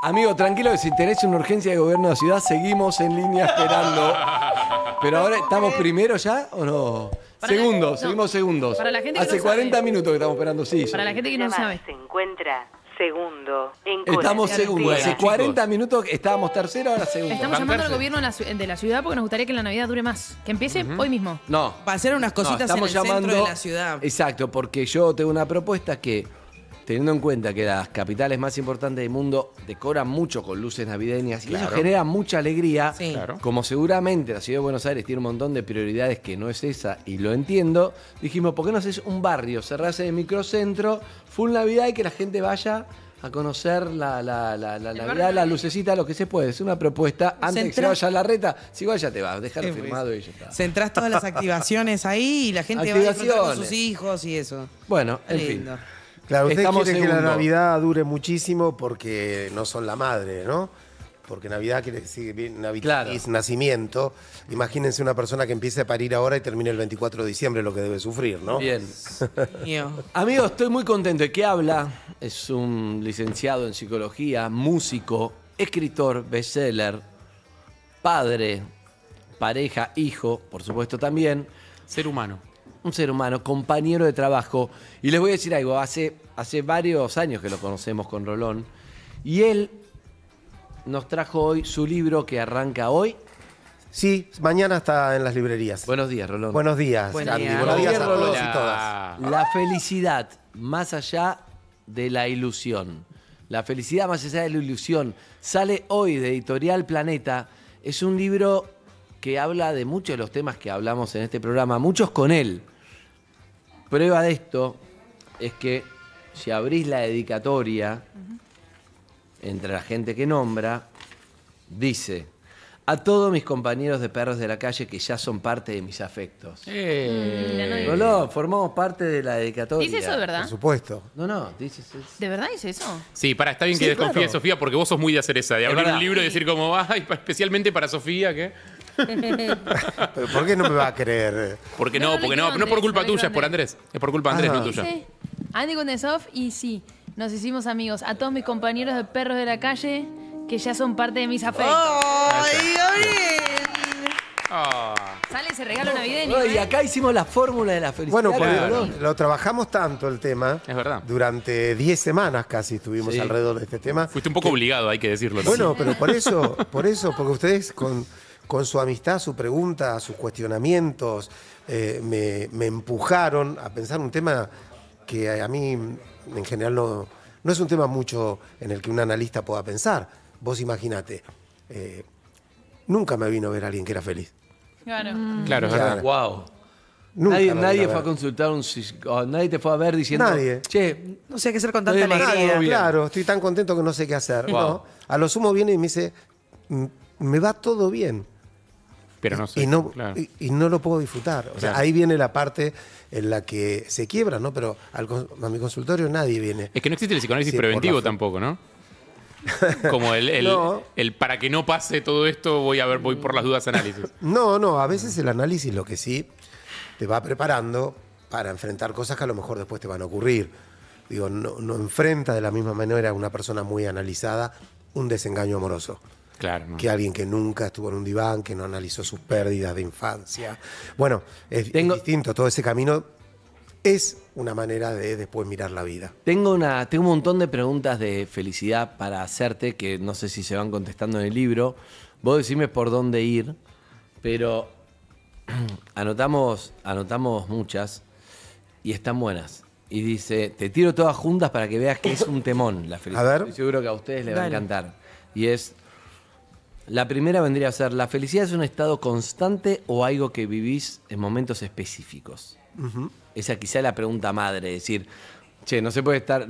Amigo, tranquilo que si tenés una urgencia de gobierno de la ciudad, seguimos en línea esperando. Pero ahora, ¿estamos primero ya o no? segundo, seguimos segundos. Hace 40 minutos que estamos esperando, sí. Para la gente que no sabe. Se encuentra segundo. estamos segundos. Hace 40 minutos estábamos tercero, ahora segundo. Estamos llamando al gobierno de la ciudad porque nos gustaría que la Navidad dure más. Que empiece hoy mismo. No. Para hacer unas cositas en el centro de la ciudad. Exacto, porque yo tengo una propuesta que teniendo en cuenta que las capitales más importantes del mundo decoran mucho con luces navideñas y eso genera mucha alegría, como seguramente la ciudad de Buenos Aires tiene un montón de prioridades que no es esa y lo entiendo, dijimos, ¿por qué no haces un barrio, cerrarse de microcentro, full Navidad y que la gente vaya a conocer la, la, la, la Navidad, la lucecita, lo que se puede? Es una propuesta antes de que se vaya a la reta, si igual ya te vas, dejarlo firmado y ya está. Centrás todas las activaciones ahí y la gente va a con sus hijos y eso. Bueno, en fin. Claro, usted quiere que la Navidad dure muchísimo porque no son la madre, ¿no? Porque Navidad quiere decir Navidad es nacimiento. Imagínense una persona que empiece a parir ahora y termine el 24 de diciembre, lo que debe sufrir, ¿no? Bien. Amigo, estoy muy contento. ¿De qué habla? Es un licenciado en psicología, músico, escritor, bestseller, padre, pareja, hijo, por supuesto también. Ser humano ser humano, compañero de trabajo. Y les voy a decir algo, hace, hace varios años que lo conocemos con Rolón. Y él nos trajo hoy su libro que arranca hoy. Sí, mañana está en las librerías. Buenos días, Rolón. Buenos días, Buenos días a todos y todas. La felicidad más allá de la ilusión. La felicidad más allá de la ilusión. Sale hoy de Editorial Planeta. Es un libro que habla de muchos de los temas que hablamos en este programa, muchos con él. Prueba de esto es que si abrís la dedicatoria entre la gente que nombra, dice, a todos mis compañeros de Perros de la Calle que ya son parte de mis afectos. Eh. No, mm, no, formamos parte de la dedicatoria. Dice eso, de ¿verdad? Por supuesto. No, no, dices eso. ¿De verdad dice eso? Sí, para, está bien que desconfíes, Sofía porque vos sos muy de hacer esa, de abrir un libro y decir cómo y especialmente para Sofía, que... ¿Por qué no me va a creer? Porque no, porque no, no por culpa tuya, es por Andrés. Es por culpa de Andrés, no tuya. Sí. Andy soft y sí, nos hicimos amigos. A todos mis compañeros de perros de la calle, que ya son parte de mis afectos. ¡Ay, ah. Sale ese regalo navideño. y ¿eh? acá hicimos la fórmula de la felicidad. Bueno, lo, trabajamos tanto el tema. Es verdad. Durante 10 semanas casi estuvimos alrededor de este tema. Fuiste un poco obligado, hay que decirlo. Bueno, pero por eso, por eso, porque ustedes con con su amistad, su pregunta, sus cuestionamientos, eh, me, empujaron a pensar un tema que a mí en general no, no, es un tema mucho en el que un analista pueda pensar. Vos imaginate, eh, nunca me vino a ver a alguien que era feliz. Claro, mm. claro, Wow. nadie, fue a consultar nadie te fue a ver diciendo, che, no sé qué hacer con tanta alegría. claro, estoy tan contento que no sé qué hacer. a lo sumo viene y me dice, me va todo bien. Pero no sé, y, no, y, no lo puedo disfrutar. O sea, ahí viene la parte en la que se quiebra, ¿no? Pero a mi consultorio nadie viene. Es que no existe el psicoanálisis preventivo tampoco, ¿no? Como el, el, para que no pase todo esto, voy a ver, voy por las dudas análisis. No, no, a veces el análisis lo que sí te va preparando para enfrentar cosas que a lo mejor después te van a ocurrir. Digo, no, no enfrenta de la misma manera una persona muy analizada un desengaño amoroso. Claro, que alguien que nunca estuvo en un diván, que no analizó sus pérdidas de infancia. Bueno, es, distinto, todo ese camino es una manera de después mirar la vida. Tengo, una, tengo un montón de preguntas de felicidad para hacerte que no sé si se van contestando en el libro. Vos decime por dónde ir, pero anotamos, anotamos muchas y están buenas. Y dice, te tiro todas juntas para que veas que es un temón la felicidad. seguro que a ustedes les va a encantar. Y es, la primera vendría a ser, ¿la felicidad es un estado constante o algo que vivís en momentos específicos? Esa quizá es la pregunta madre, decir, che, no se puede estar,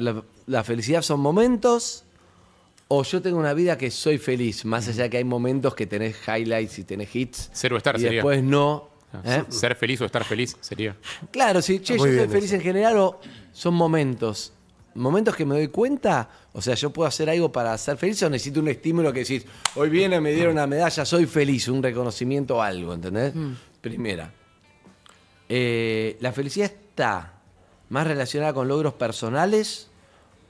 la, felicidad son momentos o yo tengo una vida que soy feliz, más allá de que hay momentos que tenés highlights y tenés hits. Ser o estar y después no. Ah, ¿eh? Ser feliz o estar feliz sería. Claro, sí, che, yo soy feliz en general o son momentos momentos que me doy cuenta, o sea, yo puedo hacer algo para ser feliz o necesito un estímulo que decís, hoy viene, me dieron una medalla, soy feliz, un reconocimiento o algo, ¿entendés? Mm. Primera. Eh, la felicidad está más relacionada con logros personales,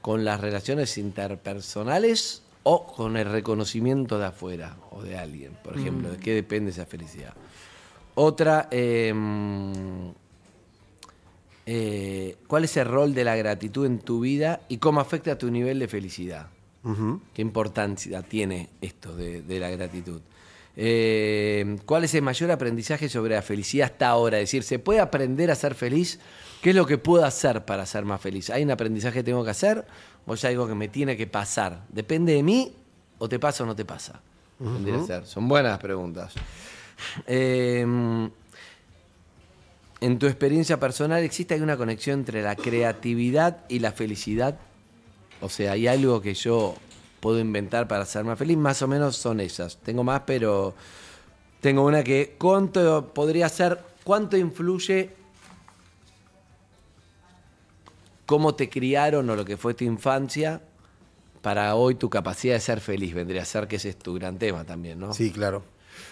con las relaciones interpersonales o con el reconocimiento de afuera o de alguien, por ejemplo, mm. de qué depende esa felicidad. Otra, em, eh, cuál es el rol de la gratitud en tu vida y cómo afecta a tu nivel de felicidad. ¿Qué importancia tiene esto de, la gratitud? Eh, ¿Cuál es el mayor aprendizaje sobre la felicidad hasta ahora? Es decir, ¿se puede aprender a ser feliz? ¿Qué es lo que puedo hacer para ser más feliz? ¿Hay un aprendizaje que tengo que hacer o es algo que me tiene que pasar? ¿Depende de mí o te pasa o no te pasa? Son buenas preguntas. Eh, en tu experiencia personal, ¿existe alguna conexión entre la creatividad y la felicidad? O sea, ¿hay algo que yo puedo inventar para ser más feliz? Más o menos son esas. Tengo más, pero tengo una que cuánto podría ser, cuánto influye cómo te criaron o lo que fue tu infancia para hoy tu capacidad de ser feliz. Vendría a ser que ese es tu gran tema también, ¿no? Sí, claro.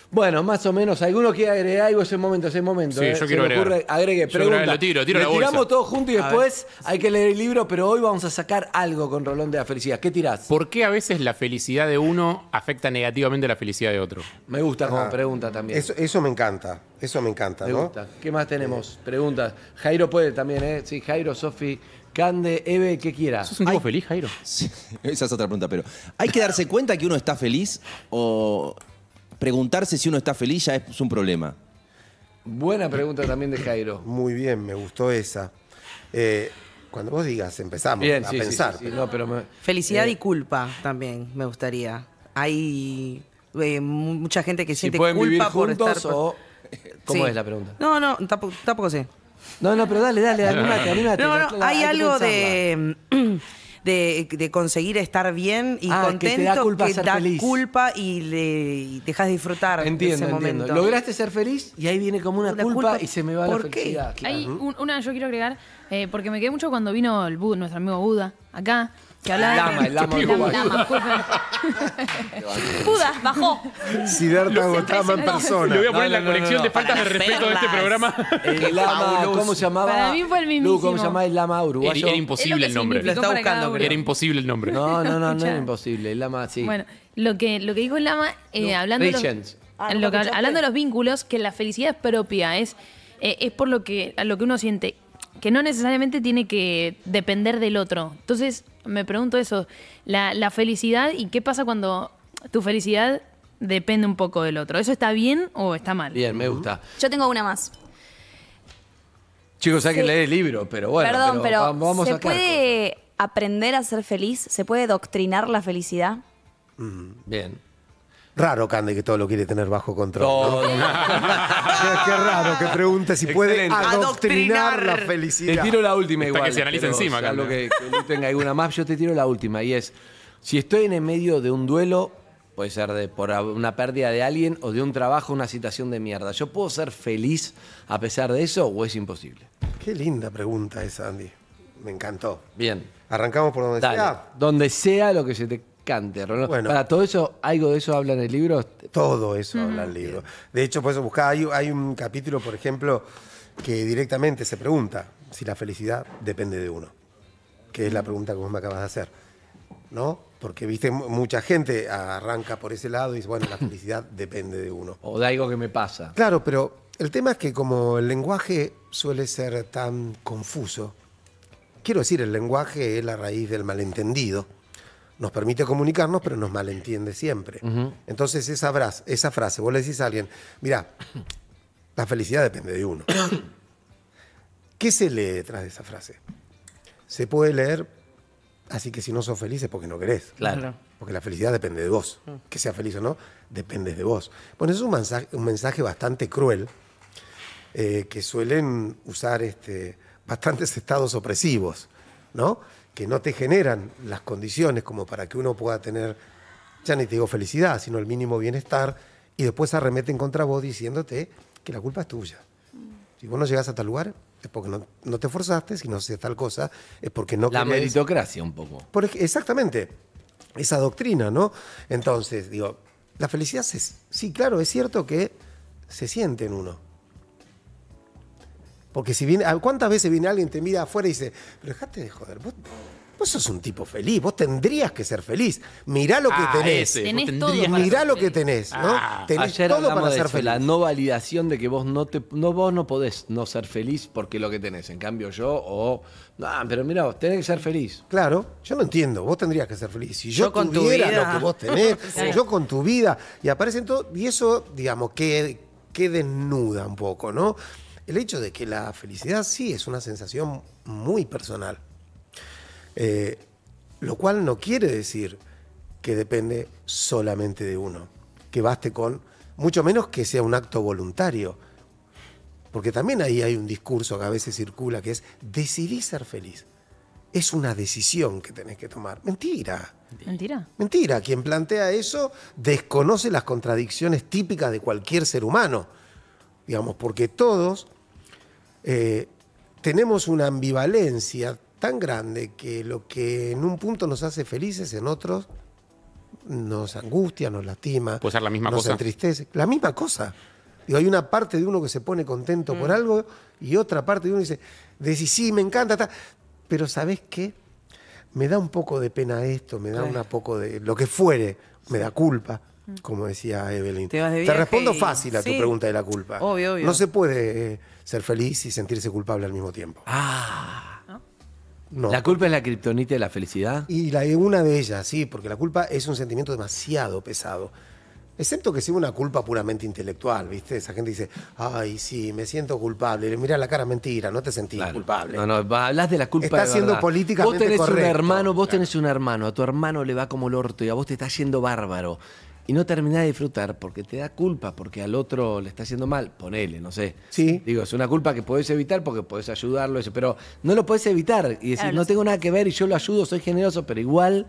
Bueno, más o menos. ¿Alguno quiere agregar algo? ese momento, ese momento. Sí, ¿eh? yo quiero agregar. agregue, pregunta. Yo lo tiro, tiro tiramos todos juntos y después hay que leer el libro, pero hoy vamos a sacar algo con Rolón de la felicidad. ¿Qué tirás? ¿Por qué a veces la felicidad de uno afecta negativamente la felicidad de otro? Me gusta como ah, pregunta también. Eso, me encanta. Eso me encanta, me Gusta. ¿Qué más tenemos? Preguntas. Jairo puede también, ¿eh? Sí, Jairo, Sofi. Cande, Eve, que quieras. ¿Sos un tipo feliz, Jairo? Sí, esa es otra pregunta, pero ¿hay que darse cuenta que uno está feliz o preguntarse si uno está feliz ya es un problema. Buena pregunta también de Jairo. Muy bien, me gustó esa. Eh, cuando vos digas, empezamos a pensar. Felicidad y culpa también me gustaría. Hay eh, mucha gente que siente culpa por estar. O... ¿Cómo es la pregunta? No, no, tampoco, sé. No, no, pero dale, dale, anímate, anímate. No, no, hay algo de. de, conseguir estar bien y contento ah, que, te da culpa, culpa y, le, dejas disfrutar de ese momento. Lograste ser feliz y ahí viene como una, culpa, y se me va la felicidad. Hay una, yo quiero agregar, eh, porque me quedé mucho cuando vino el Buda, nuestro amigo Buda acá. El Lama, el lama uruguayo. Lama, Buda, bajó. Siddhartha Gautama en persona. Le voy a poner la colección de faltas de respeto de este programa. El lama, ¿cómo se llamaba? Para mí el ¿cómo se llamaba el lama uruguayo? Era, era imposible el nombre. Yo Lo buscando, Era imposible el nombre. No, no, no, no era imposible. El lama, sí. Bueno, lo que, lo que dijo Lama, eh, hablando, de los, ah, ah, hablando de los vínculos, que la felicidad es propia, es, eh, es por lo que, lo que uno siente que no necesariamente tiene que depender del otro. Entonces, me pregunto eso, la, felicidad y qué pasa cuando tu felicidad depende un poco del otro. ¿Eso está bien o está mal? Bien, me gusta. Yo tengo una más. Chicos, hay que leer el libro, pero bueno. pero, ¿se puede aprender a ser feliz? ¿Se puede doctrinar la felicidad? Mm, bien. Raro, Candy, que todo lo quiere tener bajo control. ¿no? No, Qué raro que pregunte si puede adoctrinar la felicidad. Te tiro la última Está igual. que se analiza encima, o que, no tenga alguna más, yo te tiro la última. Y es, si estoy en el medio de un duelo, puede ser de, por una pérdida de alguien o de un trabajo, una situación de mierda, ¿yo puedo ser feliz a pesar de eso o es imposible? Qué linda pregunta esa, Andy. Me encantó. Bien. Arrancamos por donde sea. Donde sea lo que se te bueno, Para todo eso, algo de eso habla en el libro. Todo eso habla en el libro. De hecho, por hay, un capítulo, por ejemplo, que directamente se pregunta si la felicidad depende de uno, que es la pregunta que vos me acabas de hacer, ¿no? Porque, viste, mucha gente arranca por ese lado y dice, bueno, la felicidad depende de uno. O de algo que me pasa. Claro, pero el tema es que como el lenguaje suele ser tan confuso, quiero decir, el lenguaje es la raíz del malentendido, nos permite comunicarnos, pero nos malentiende siempre. Entonces, esa, frase, esa frase, vos le decís a alguien, mira, la felicidad depende de uno. ¿Qué se lee detrás de esa frase? Se puede leer, así que si no sos feliz es porque no querés. Claro. Porque la felicidad depende de vos. Mm. Que sea feliz o no, depende de vos. Bueno, es un mensaje, un mensaje bastante cruel eh, que suelen usar este, bastantes estados opresivos, ¿no? que no te generan las condiciones como para que uno pueda tener, ya ni te digo felicidad, sino el mínimo bienestar, y después arremeten contra vos diciéndote que la culpa es tuya. Si vos no llegás a tal lugar, es porque no, te forzaste si no haces tal cosa, es porque no... La meritocracia un poco. exactamente, esa doctrina, ¿no? Entonces, digo, la felicidad, sí, claro, es cierto que se siente en uno porque si viene, ah, ¿cuántas veces viene alguien, te mira afuera y dice, pero dejate de joder, vos, sos un tipo feliz, vos tendrías que ser feliz. Mirá lo que ah, tenés. mirá lo que tenés, ¿no? Ah, tenés todo para ser feliz. La no validación de que vos no te no vos no podés no ser feliz porque lo que tenés. En cambio yo o no, pero mira, vos tenés que ser feliz. Claro, yo no entiendo, vos tendrías que ser feliz. Si yo, con tuviera tu lo que vos tenés, yo con tu vida y aparecen todo y eso, digamos, que que desnuda un poco, ¿no? el hecho de que la felicidad sí es una sensación muy personal. Eh, lo cual no quiere decir que depende solamente de uno, que baste con, mucho menos que sea un acto voluntario, porque también ahí hay un discurso que a veces circula que es decidir ser feliz. Es una decisión que tenés que tomar. Mentira. Mentira. Mentira. Quien plantea eso desconoce las contradicciones típicas de cualquier ser humano. Digamos, porque todos eh, tenemos una ambivalencia tan grande que lo que en un punto nos hace felices, en otros nos angustia, nos lastima. Puede ser la misma nos cosa. Nos entristece. La misma cosa. hay una parte de uno que se pone contento por mm. algo y otra parte de uno dice, decís, sí, me encanta, pero ¿sabés qué? Me da un poco de pena esto, me da un poco de lo que fuere, me da culpa, Mm. como decía Evelyn. Te, respondo fácil a tu pregunta de la culpa. Obvio, obvio. No se puede eh, ser feliz y sentirse culpable al mismo tiempo. Ah. ¿No? no. la culpa es la kriptonita de la felicidad? Y la, una de ellas, sí, porque la culpa es un sentimiento demasiado pesado. Excepto que sea una culpa puramente intelectual, ¿viste? Esa gente dice, ay, sí, me siento culpable. Le mira la cara, mentira, no te sentís culpable. No, no, hablas de la culpa de siendo verdad. Vos hermano, vos tenés un hermano, a tu hermano le va como el orto y a vos te está yendo bárbaro y no termina de disfrutar porque te da culpa, porque al otro le está haciendo mal, ponele, no sé. Sí. Digo, es una culpa que podés evitar porque podés ayudarlo, eso, pero no lo podés evitar y decir, no tengo nada que ver y yo lo ayudo, soy generoso, pero igual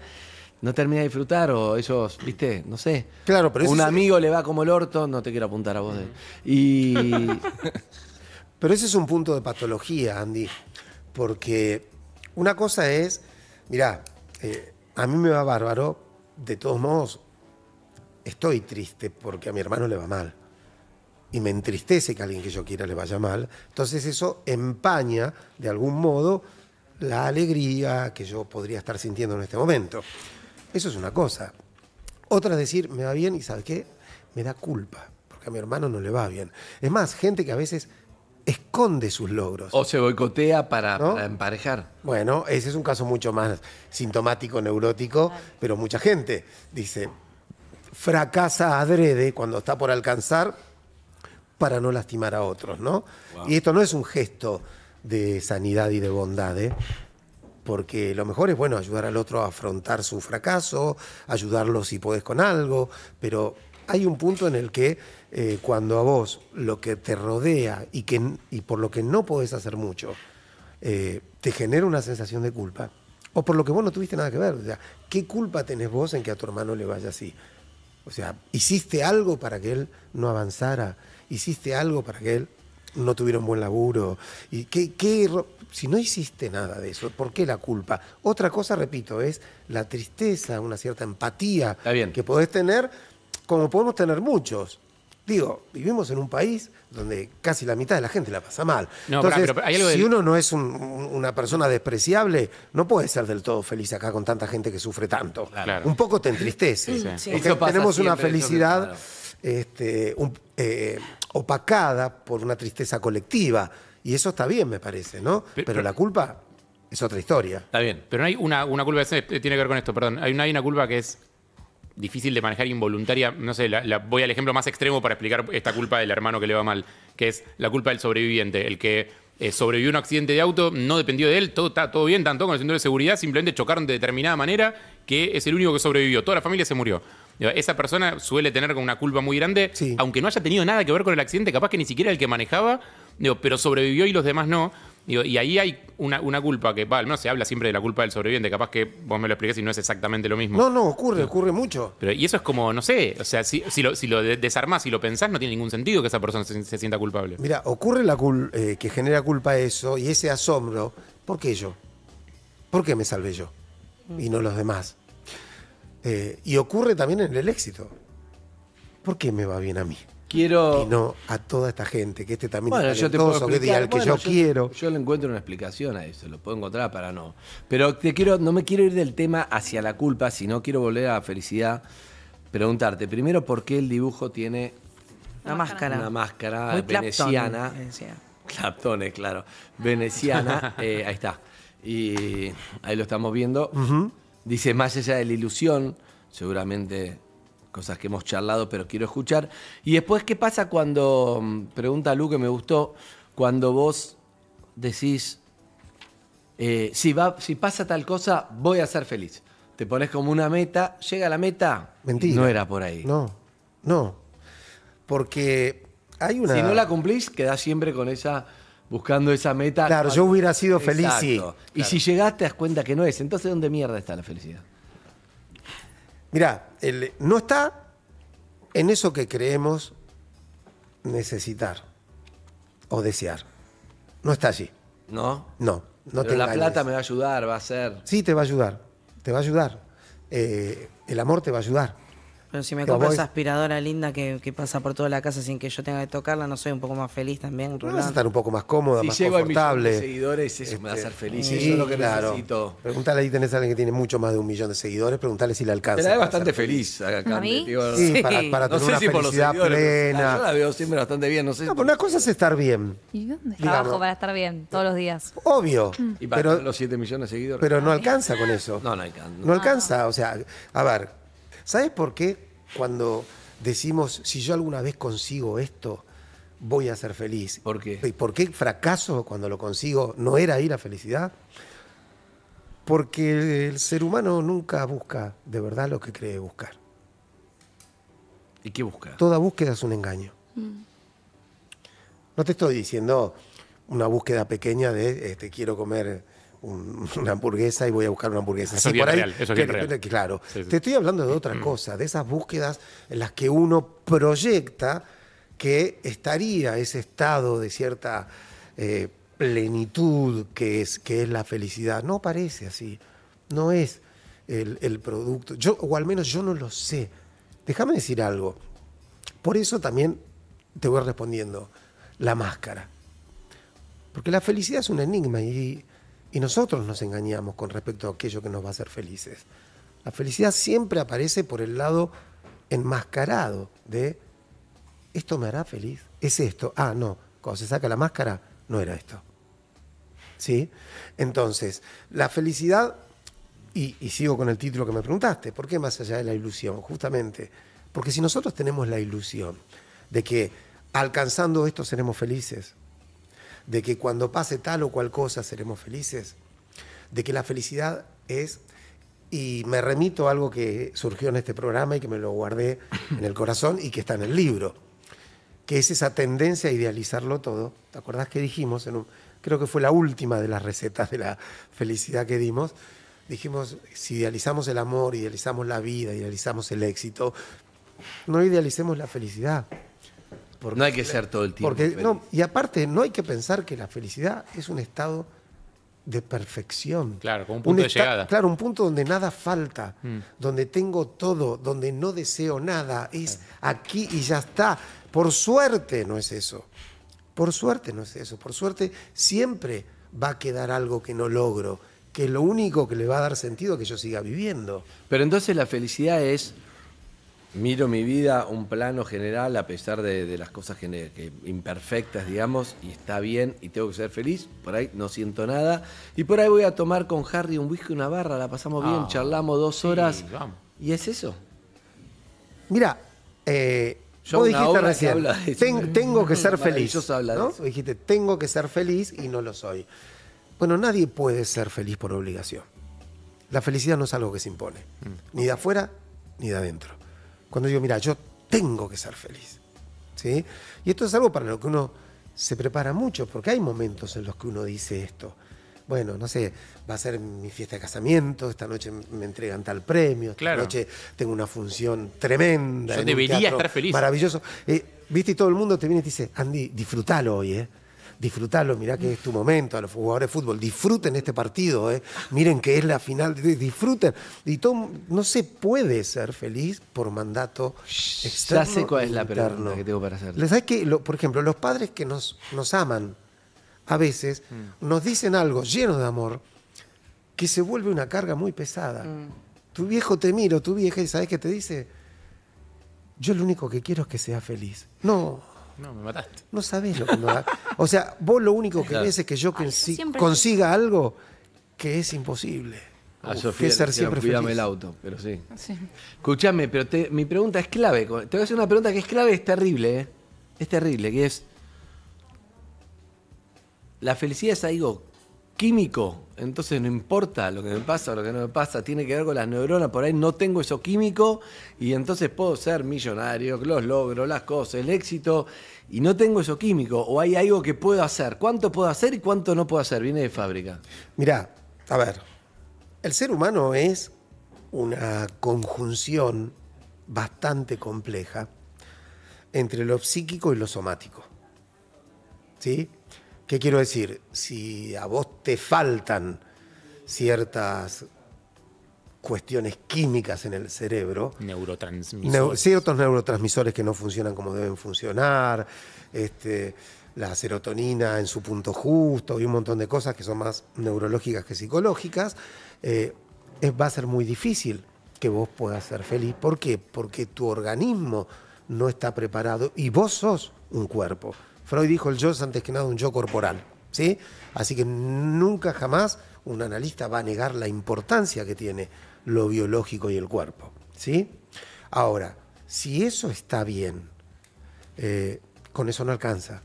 no termina de disfrutar o ellos, viste, no sé. Claro, pero Un amigo le va como el orto, no te quiero apuntar a vos. Y... pero ese es un punto de patología, Andy, porque una cosa es, mirá, eh, a mí me va bárbaro, de todos modos, estoy triste porque a mi hermano le va mal. Y me entristece que a alguien que yo quiera le vaya mal. Entonces eso empaña, de algún modo, la alegría que yo podría estar sintiendo en este momento. Eso es una cosa. Otra es decir, me va bien y ¿sabes qué? Me da culpa, porque a mi hermano no le va bien. Es más, gente que a veces esconde sus logros. O se boicotea para, para emparejar. Bueno, ese es un caso mucho más sintomático, neurótico, pero mucha gente dice, fracasa adrede cuando está por alcanzar para no lastimar a otros, ¿no? Y esto no es un gesto de sanidad y de bondad, ¿eh? porque lo mejor es, bueno, ayudar al otro a afrontar su fracaso, ayudarlo si podés con algo, pero hay un punto en el que eh, cuando a vos lo que te rodea y, que, y por lo que no podés hacer mucho, eh, te genera una sensación de culpa, o por lo que vos no tuviste nada que ver, o ¿qué culpa tenés vos en que a tu hermano le vaya así? O sea, hiciste algo para que él no avanzara, hiciste algo para que él no tuviera un buen laburo. ¿Y qué, si no hiciste nada de eso, ¿por qué la culpa? Otra cosa, repito, es la tristeza, una cierta empatía que podés tener, como podemos tener muchos. Digo, vivimos en un país donde casi la mitad de la gente la pasa mal. Entonces, si uno no es una persona despreciable, no puede ser del todo feliz acá con tanta gente que sufre tanto. Un poco te entristece. tenemos una felicidad este, eh, opacada por una tristeza colectiva. Y eso está bien, me parece, ¿no? Pero, la culpa es otra historia. Está bien, pero no hay una, culpa que tiene que ver con esto, perdón. Hay una, hay una culpa que es difícil de manejar involuntaria. No sé, la, voy al ejemplo más extremo para explicar esta culpa del hermano que le va mal, que es la culpa del sobreviviente, el que eh, sobrevivió a un accidente de auto, no dependió de él, todo está todo bien, tanto con el centro de seguridad, simplemente chocaron de determinada manera, que es el único que sobrevivió, toda la familia se murió. Esa persona suele tener una culpa muy grande, aunque no haya tenido nada que ver con el accidente, capaz que ni siquiera el que manejaba, pero sobrevivió y los demás no y ahí hay una, culpa que, al menos se habla siempre de la culpa del sobreviviente, capaz que vos me lo expliques y no es exactamente lo mismo. No, no, ocurre, ocurre mucho. Pero, y eso es como, no sé, o sea, si, lo, si desarmás y lo pensás, no tiene ningún sentido que esa persona se, sienta culpable. Mira, ocurre la eh, que genera culpa eso y ese asombro, ¿por qué yo? ¿Por qué me salvé yo? Y no los demás. Eh, y ocurre también en el éxito. ¿Por qué me va bien a mí? quiero. no a toda esta gente, que este también bueno, es yo te que que yo, quiero. Yo le encuentro una explicación a eso, lo puedo encontrar para no. Pero te quiero, no me quiero ir del tema hacia la culpa, sino quiero volver a la felicidad. Preguntarte primero por qué el dibujo tiene una, máscara, una máscara veneciana, claptones, claro, veneciana, eh, ahí está, y ahí lo estamos viendo. Dice más allá de la ilusión, seguramente cosas que hemos charlado, pero quiero escuchar. Y después, ¿qué pasa cuando, mm, pregunta Lu que me gustó, cuando vos decís, eh, si, va, si pasa tal cosa, voy a ser feliz? Te pones como una meta, llega la meta, Mentira. no era por ahí. No, no. Porque hay una... Si no la cumplís, quedás siempre con esa buscando esa meta. Claro, yo hubiera sido feliz. Y si llegaste, te das cuenta que no es. Entonces, ¿dónde mierda está la felicidad? Mirá, no está en eso que creemos necesitar o desear. No está allí. ¿No? No. no Pero te la plata me va a ayudar, va a ser. Sí, te va a ayudar. Te va a ayudar. Eh, el amor te va a ayudar. Pero si me compro esa aspiradora linda que, pasa por toda la casa sin que yo tenga que tocarla, no soy un poco más feliz también. Vas a estar un poco más cómoda, si más llego confortable. millones de seguidores, eso me va a hacer este, feliz. Sí, eso es lo que claro. necesito. Preguntale ahí, tenés a alguien que tiene mucho más de un millón de seguidores, preguntale si le alcanza. Te la ve bastante feliz a mí? sí, para, para no tener una felicidad plena. Ah, yo la veo siempre bastante bien, no sé. No, una cosa es estar bien. ¿Y dónde? Trabajo para estar bien todos los días. Obvio. Y para pero, los 7 millones de seguidores. Pero no alcanza con eso. No, no alcanza. no alcanza, o sea, a ver ¿Sabes por qué cuando decimos, si yo alguna vez consigo esto, voy a ser feliz? ¿Por qué? ¿Y por qué fracaso cuando lo consigo no era ir a felicidad? Porque el ser humano nunca busca de verdad lo que cree buscar. ¿Y qué busca? Toda búsqueda es un engaño. Mm. No te estoy diciendo una búsqueda pequeña de este, quiero comer una hamburguesa y voy a buscar una hamburguesa. sí, por ahí, Claro. Te estoy hablando de otra cosa, de esas búsquedas en las que uno proyecta que estaría ese estado de cierta eh, plenitud que es, que es la felicidad. No parece así. No es el, producto. Yo, o al menos yo no lo sé. Déjame decir algo. Por eso también te voy respondiendo. La máscara. Porque la felicidad es un enigma y y nosotros nos engañamos con respecto a aquello que nos va a hacer felices. La felicidad siempre aparece por el lado enmascarado de esto me hará feliz, es esto. Ah, no, cuando se saca la máscara, no era esto. ¿Sí? Entonces, la felicidad, y, y sigo con el título que me preguntaste, ¿por qué más allá de la ilusión? Justamente, porque si nosotros tenemos la ilusión de que alcanzando esto seremos felices, de que cuando pase tal o cual cosa seremos felices, de que la felicidad es, y me remito a algo que surgió en este programa y que me lo guardé en el corazón y que está en el libro, que es esa tendencia a idealizarlo todo. ¿Te acordás que dijimos en creo que fue la última de las recetas de la felicidad que dimos? Dijimos, si idealizamos el amor, idealizamos la vida, idealizamos el éxito, no idealicemos la felicidad no hay que ser todo el tiempo. y aparte, no hay que pensar que la felicidad es un estado de perfección. Claro, como un punto de llegada. Claro, un punto donde nada falta, mm. donde tengo todo, donde no deseo nada, es aquí y ya está. Por suerte no es eso. Por suerte no es eso. Por suerte siempre va a quedar algo que no logro, que lo único que le va a dar sentido es que yo siga viviendo. Pero entonces la felicidad es Miro mi vida, un plano general, a pesar de, las cosas imperfectas, digamos, y está bien y tengo que ser feliz. Por ahí no siento nada. Y por ahí voy a tomar con Harry un whisky, una barra, la pasamos bien, ah, charlamos dos horas. Y es eso. Mira, eh, Yo dijiste recién, tengo que ser feliz. Yo Dijiste, tengo que ser feliz y no lo soy. Bueno, nadie puede ser feliz por obligación. La felicidad no es algo que se impone, mm. ni de afuera ni de adentro cuando digo, mira, yo tengo que ser feliz. ¿Sí? Y esto es algo para lo que uno se prepara mucho, porque hay momentos en los que uno dice esto. Bueno, no sé, va a ser mi fiesta de casamiento, esta noche me entregan tal premio, esta noche tengo una función tremenda. Yo debería estar feliz. Maravilloso. Eh, viste, y todo el mundo te viene y te dice, Andy, disfrútalo hoy, ¿eh? disfrutalo, mirá que es tu momento, a los jugadores de fútbol, disfruten este partido, eh. miren que es la final, disfruten. Y todo, no se puede ser feliz por mandato externo. Ya sé es la que tengo para hacer. que, por ejemplo, los padres que nos, nos aman, a veces, mm. nos dicen algo lleno de amor que se vuelve una carga muy pesada. Mm. Tu viejo te miro, tu vieja, y sabes que te dice, yo lo único que quiero es que sea feliz. No, no, me mataste. No sabés lo que me da. O sea, vos lo único que ves es que yo consiga algo que es imposible. A ah, Sofía, que ser siempre cuídame el auto, pero sí. sí. Escuchame, pero mi pregunta es clave. Te voy a hacer una pregunta que es clave, es terrible, ¿eh? Es terrible, que es... ¿La felicidad es algo químico, entonces no importa lo que me pasa o lo que no me pasa, tiene que ver con las neuronas, por ahí no tengo eso químico y entonces puedo ser millonario, los logros, las cosas, el éxito y no tengo eso químico o hay algo que puedo hacer. ¿Cuánto puedo hacer y cuánto no puedo hacer? Viene de fábrica. Mirá, a ver, el ser humano es una conjunción bastante compleja entre lo psíquico y lo somático. ¿Sí? ¿Qué quiero decir? Si a vos te faltan ciertas cuestiones químicas en el cerebro. Neurotransmisores. ciertos neurotransmisores que no funcionan como deben funcionar, este, la serotonina en su punto justo y un montón de cosas que son más neurológicas que psicológicas, eh, va a ser muy difícil que vos puedas ser feliz. ¿Por qué? Porque tu organismo no está preparado y vos sos un cuerpo. Freud dijo el yo es antes que nada un yo corporal. ¿sí? Así que nunca jamás un analista va a negar la importancia que tiene lo biológico y el cuerpo. ¿sí? Ahora, si eso está bien, eh, con eso no alcanza,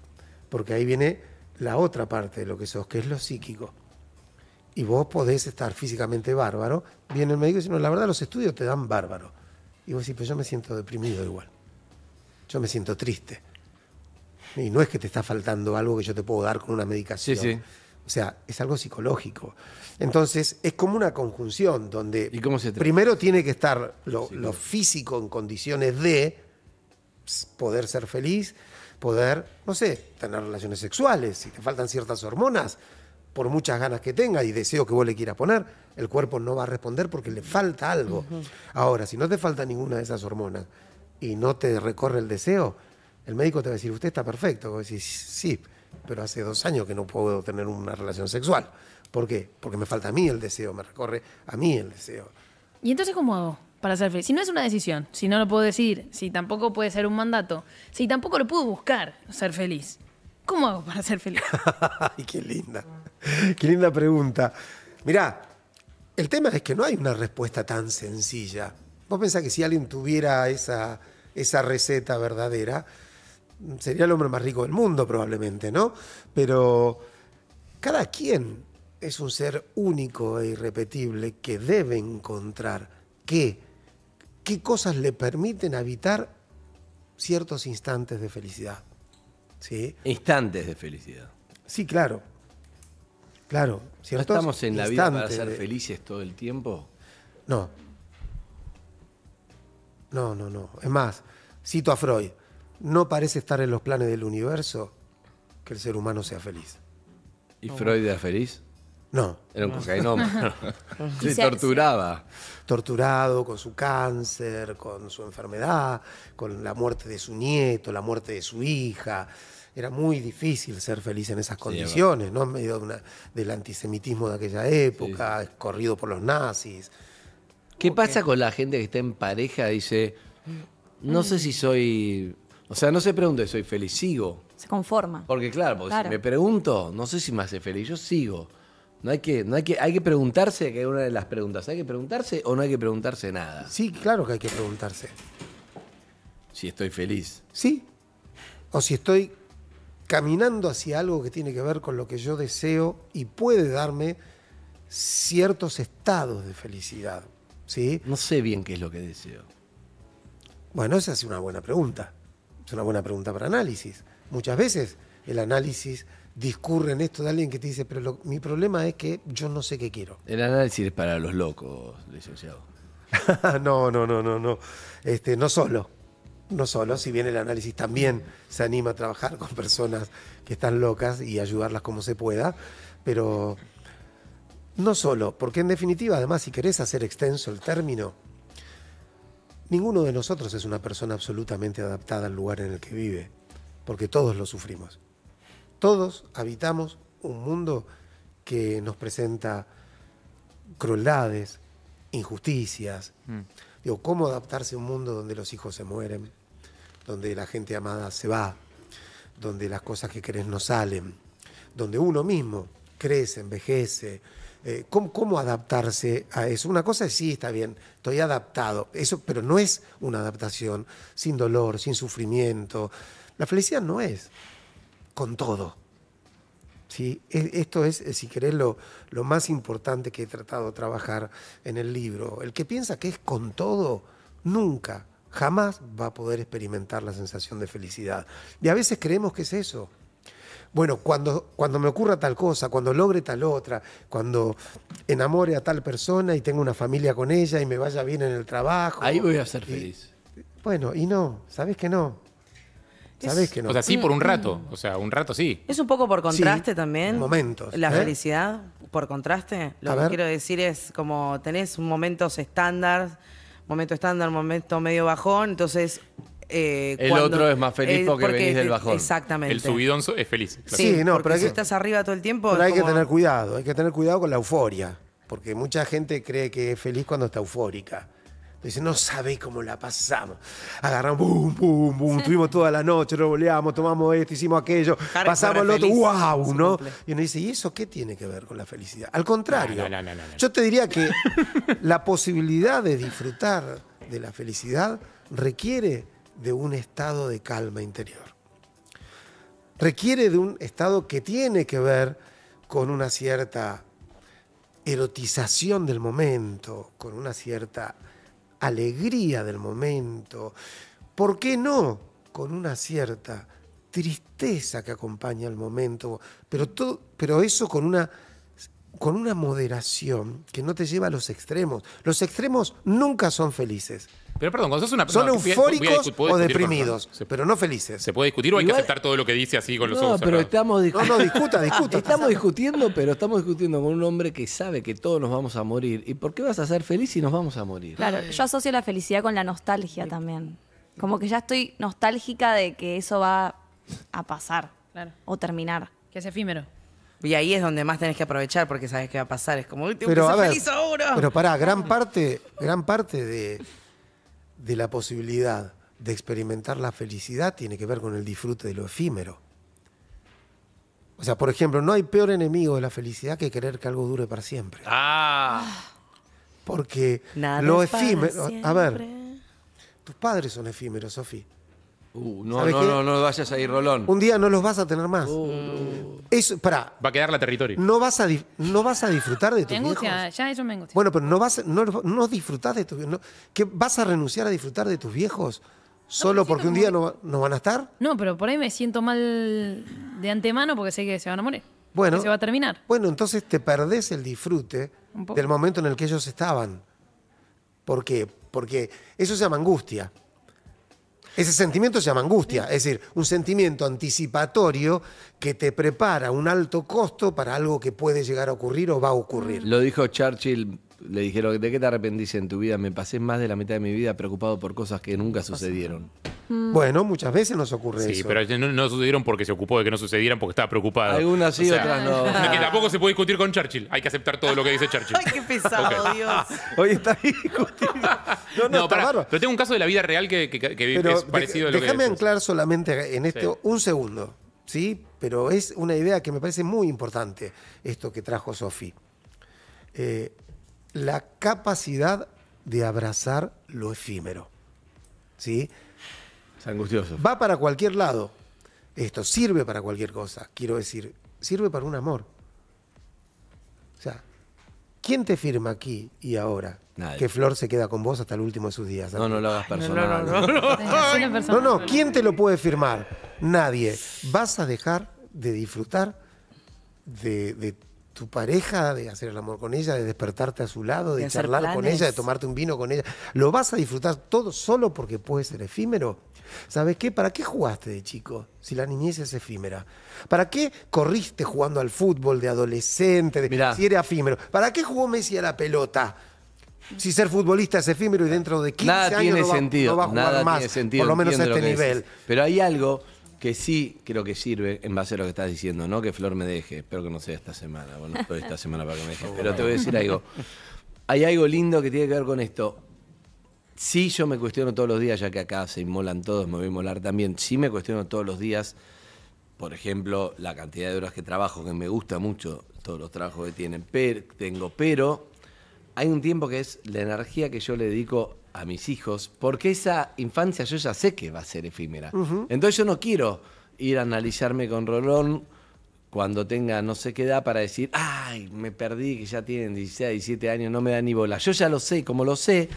porque ahí viene la otra parte de lo que sos, que es lo psíquico. Y vos podés estar físicamente bárbaro, viene el médico y dice, no, la verdad los estudios te dan bárbaro. Y vos decís, pues yo me siento deprimido igual, yo me siento triste y no es que te está faltando algo que yo te puedo dar con una medicación. O sea, es algo psicológico. Entonces, es como una conjunción donde primero tiene que estar lo, físico en condiciones de poder ser feliz, poder, no sé, tener relaciones sexuales. Si te faltan ciertas hormonas, por muchas ganas que tenga y deseo que vos le quieras poner, el cuerpo no va a responder porque le falta algo. Ahora, si no te falta ninguna de esas hormonas y no te recorre el deseo, el médico te va a decir, usted está perfecto. Vos decís, sí, pero hace dos años que no puedo tener una relación sexual. ¿Por qué? Porque me falta a mí el deseo, me recorre a mí el deseo. ¿Y entonces cómo hago para ser feliz? Si no es una decisión, si no lo puedo decir, si tampoco puede ser un mandato, si tampoco lo puedo buscar, ser feliz. ¿Cómo hago para ser feliz? Ay, qué linda. Qué linda pregunta. Mirá, el tema es que no hay una respuesta tan sencilla. Vos pensás que si alguien tuviera esa, esa receta verdadera, sería el hombre más rico del mundo probablemente, ¿no? Pero cada quien es un ser único e irrepetible que debe encontrar qué, qué cosas le permiten habitar ciertos instantes de felicidad. ¿Sí? Instantes de felicidad. Sí, claro. Claro. ¿No estamos en la vida para ser felices todo el tiempo? No. No, no, no. Es más, cito a Freud no parece estar en los planes del universo que el ser humano sea feliz. ¿Y Freud era feliz? No. Era un cocainómano. se torturaba. Torturado con su cáncer, con su enfermedad, con la muerte de su nieto, la muerte de su hija. Era muy difícil ser feliz en esas condiciones, ¿no? En medio una, del antisemitismo de aquella época, escorrido corrido por los nazis. ¿Qué pasa con la gente que está en pareja? Dice, no sé si soy o sea, no se pregunte, soy feliz, sigo. Se conforma. Porque claro, porque si me pregunto, no sé si me hace feliz, yo sigo. No hay que, no hay que, hay que preguntarse, que es una de las preguntas, ¿hay que preguntarse o no hay que preguntarse nada? Sí, claro que hay que preguntarse. Si estoy feliz. Sí. O si estoy caminando hacia algo que tiene que ver con lo que yo deseo y puede darme ciertos estados de felicidad. ¿Sí? No sé bien qué es lo que deseo. Bueno, esa es una buena pregunta es una buena pregunta para análisis. Muchas veces el análisis discurre en esto de alguien que te dice, pero mi problema es que yo no sé qué quiero. El análisis es para los locos, licenciado. no, no, no, no, no. Este, no solo. No solo, si bien el análisis también se anima a trabajar con personas que están locas y ayudarlas como se pueda, pero no solo, porque en definitiva, además, si querés hacer extenso el término, Ninguno de nosotros es una persona absolutamente adaptada al lugar en el que vive, porque todos lo sufrimos. Todos habitamos un mundo que nos presenta crueldades, injusticias. Mm. Digo, ¿cómo adaptarse a un mundo donde los hijos se mueren, donde la gente amada se va, donde las cosas que crees no salen, donde uno mismo crece, envejece, eh, ¿cómo, adaptarse a eso? Una cosa es, sí, está bien, estoy adaptado, eso, pero no es una adaptación sin dolor, sin sufrimiento. La felicidad no es con todo. ¿sí? E, esto es, eh, si querés, lo, lo más importante que he tratado de trabajar en el libro. El que piensa que es con todo, nunca, jamás va a poder experimentar la sensación de felicidad. Y a veces creemos que es eso, bueno, cuando, cuando me ocurra tal cosa, cuando logre tal otra, cuando enamore a tal persona y tenga una familia con ella y me vaya bien en el trabajo. Ahí voy a ser feliz. Bueno, y no, ¿sabes que no? ¿Sabes que no? O sea, sí por un mm. rato, o sea, un rato sí. Es un poco por contraste también. Momentos. La ¿eh? felicidad, por contraste. Lo que quiero decir es como tenés momentos estándar, momento estándar, momento medio bajón, entonces eh, el otro es más feliz porque, venís del bajón. Exactamente. El subidón es feliz. Sí, pero si estás arriba todo el tiempo. Pero hay que tener cuidado, hay que tener cuidado con la euforia. Porque mucha gente cree que es feliz cuando está eufórica. Dice, no sabéis cómo la pasamos. Agarramos, bum, bum, bum, estuvimos toda la noche, lo tomamos esto, hicimos aquello, pasamos el otro, wow, Y uno dice, ¿y eso qué tiene que ver con la felicidad? Al contrario, yo te diría que la posibilidad de disfrutar de la felicidad requiere de un estado de calma interior. Requiere de un estado que tiene que ver con una cierta erotización del momento, con una cierta alegría del momento, ¿por qué no? Con una cierta tristeza que acompaña el momento, pero, todo, pero eso con una, con una moderación que no te lleva a los extremos. Los extremos nunca son felices. Pero perdón, cuando sos una persona. Son eufóricos o deprimidos, pero no felices. ¿Se puede discutir o hay que aceptar todo lo que dice así con los no, pero estamos Estamos no, no, discuta, discuta. estamos discutiendo, pero estamos discutiendo con un hombre que sabe que todos nos vamos a morir. ¿Y por qué vas a ser feliz si nos vamos a morir? Claro, yo asocio la felicidad con la nostalgia también. Como que ya estoy nostálgica de que eso va a pasar o terminar. Que es efímero. Y ahí es donde más tenés que aprovechar porque sabes que va a pasar. Es como, tengo pero, que feliz ahora. Pero pará, gran parte, gran parte de de la posibilidad de experimentar la felicidad tiene que ver con el disfrute de lo efímero. O sea, por ejemplo, no hay peor enemigo de la felicidad que querer que algo dure para siempre. Ah. Porque lo efímero. A ver, tus padres son efímeros, Sofía. Uh, no, no, no, no vayas Rolón. Un día no los vas a tener más. Uh. Eso, Va a quedar la territorio. No vas a, no vas a disfrutar de tus me angustia, Ya eso me angustia. Bueno, pero no vas, no, no de tus viejos. vas a renunciar a disfrutar de tus viejos solo porque un día no, van a estar? No, pero por ahí me siento mal de antemano porque sé que se van a morir. Bueno. se va a terminar. Bueno, entonces te perdés el disfrute del momento en el que ellos estaban. ¿Por qué? Porque eso se llama angustia. Ese sentimiento se llama angustia, es decir, un sentimiento anticipatorio que te prepara un alto costo para algo que puede llegar a ocurrir o va a ocurrir. Lo dijo Churchill le dijeron, ¿de qué te arrepentís en tu vida? Me pasé más de la mitad de mi vida preocupado por cosas que nunca sucedieron. Mm. Bueno, muchas veces nos ocurre Sí, pero este no, sucedieron porque se ocupó de que no sucedieran porque estaba preocupado. Algunas sí, otras no. Que tampoco se puede discutir con Churchill. Hay que aceptar todo lo que dice Churchill. Ay, qué pesado, Dios. Hoy está discutiendo No, no, pero tengo un caso de la vida real que, que- es parecido a lo déjame anclar solamente en esto un segundo, ¿sí? Pero es una idea que me parece muy importante, esto que trajo Sofi. Eh, la capacidad de abrazar lo efímero. ¿Sí? Es angustioso. Va para cualquier lado. Esto sirve para cualquier cosa, quiero decir, sirve para un amor. O sea, ¿quién te firma aquí y ahora que Flor se queda con vos hasta el último de sus días? No, no lo hagas personal. No, no, no. No, no, ¿quién te lo puede firmar? Nadie. Vas a dejar de disfrutar de tu pareja, de hacer el amor con ella, de despertarte a su lado, de, charlar con ella, de tomarte un vino con ella. Lo vas a disfrutar todo solo porque puede ser efímero. ¿Sabes qué? ¿Para qué jugaste de chico si la niñez es efímera? ¿Para qué corriste jugando al fútbol de adolescente, si era efímero? ¿Para qué jugó Messi a la pelota? Si ser futbolista es efímero y dentro de 15 años no, va, a jugar más, por lo menos a este nivel. Pero hay algo que sí creo que sirve en base a lo que estás diciendo, no que Flor me deje, espero que no sea esta semana, bueno, estoy esta semana para que me deje, pero te voy a decir algo. Hay algo lindo que tiene que ver con esto. Sí, yo me cuestiono todos los días, ya que acá se inmolan todos, me voy a inmolar también. Sí, me cuestiono todos los días, por ejemplo, la cantidad de horas que trabajo, que me gusta mucho todos los trabajos que tienen, pero, tengo, pero hay un tiempo que es la energía que yo le dedico a mis hijos, porque esa infancia yo ya sé que va a ser efímera. Entonces yo no quiero ir a analizarme con Rolón cuando tenga no sé qué edad para decir, ay, me perdí, que ya tienen 16, 17 años, no me da ni bola. Yo ya lo sé, como lo sé,